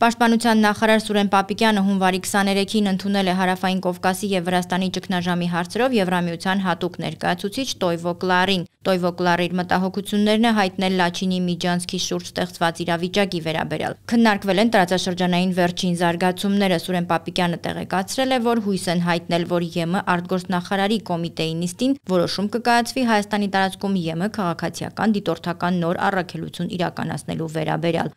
Պաշտպանության նախարար Սուրեն Պապիկյանը հունվարի 23-ին ընդունել է Հարավային Կովկասի եւ Վրաստանի ճգնաժամի հարցերով Եվրամիության հատուկ ներկայացուցիչ Տոյվո Կլարին։ Տոյվո Կլարը իր մտահոգություններն է հայտնել Լաչինի Միջանցքի շուրջ ստեղծված իրավիճակի վերաբերյալ։ Քննարկվել են տարածաշրջանային վերջին զարգացումները։ Սուրեն Պապիկյանը տեղեկացրել է, որ հույս են հայտնել, որ ԵՄ արտգործնախարարի կոմիտեի նիստին որոշում կկայացվի Հայաստանի տարածքում ԵՄ քաղաքացիական դիտորդական նոր առաքելություն իրականացնելու վերաբերյալ։